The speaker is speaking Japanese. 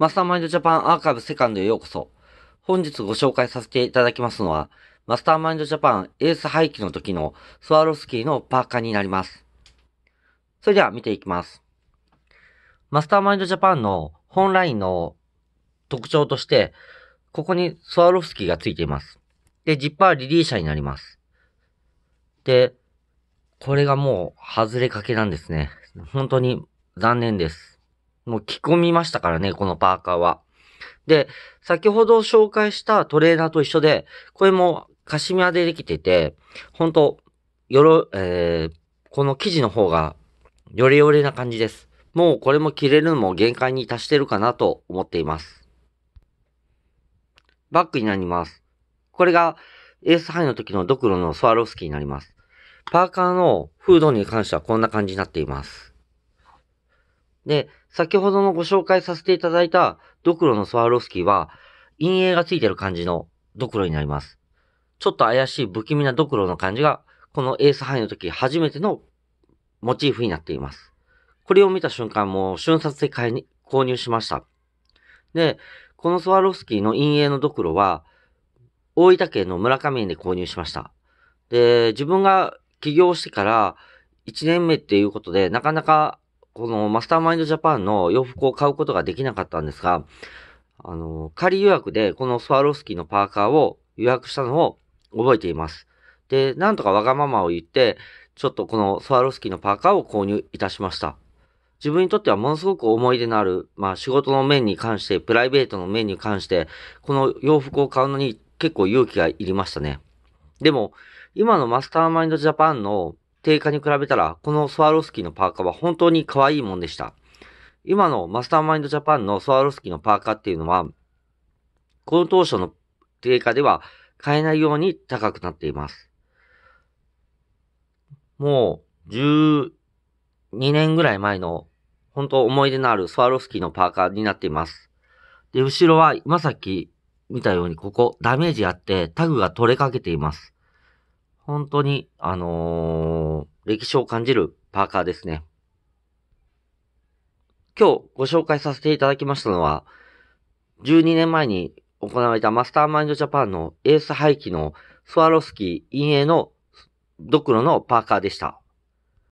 マスターマインドジャパンアーカイブセカンドへようこそ。本日ご紹介させていただきますのは、マスターマインドジャパンエース廃棄の時のスワロスキーのパーカーになります。それでは見ていきます。マスターマインドジャパンの本ラインの特徴として、ここにスワロフスキーが付いています。で、ジッパーリリーシャになります。で、これがもう外れかけなんですね。本当に残念です。もう着込みましたからね、このパーカーは。で、先ほど紹介したトレーナーと一緒で、これもカシミヤでできてて、んと、よろ、えー、この生地の方が、よれよれな感じです。もうこれも着れるのも限界に達してるかなと思っています。バッグになります。これが、エースハイの時のドクロのスワロフスキーになります。パーカーのフードに関してはこんな感じになっています。で、先ほどのご紹介させていただいたドクロのスワロフスキーは、陰影がついてる感じのドクロになります。ちょっと怪しい不気味なドクロの感じが、このエース範囲の時初めてのモチーフになっています。これを見た瞬間、もう瞬殺で買いに、購入しました。で、このスワロフスキーの陰影のドクロは、大分県の村上園で購入しました。で、自分が起業してから1年目っていうことで、なかなかこのマスターマインドジャパンの洋服を買うことができなかったんですが、あの、仮予約でこのスワロフスキーのパーカーを予約したのを覚えています。で、なんとかわがままを言って、ちょっとこのスワロフスキーのパーカーを購入いたしました。自分にとってはものすごく思い出のある、まあ仕事の面に関して、プライベートの面に関して、この洋服を買うのに結構勇気がいりましたね。でも、今のマスターマインドジャパンの定価に比べたら、このスワロフスキーのパーカーは本当に可愛いもんでした。今のマスターマインドジャパンのスワロフスキーのパーカーっていうのは、この当初の定価では買えないように高くなっています。もう、12年ぐらい前の、本当思い出のあるスワロフスキーのパーカーになっています。で、後ろは今さっき見たようにここダメージあってタグが取れかけています。本当に、あのー、歴史を感じるパーカーですね。今日ご紹介させていただきましたのは、12年前に行われたマスターマインドジャパンのエース廃棄のスワロスキー陰影のドクロのパーカーでした。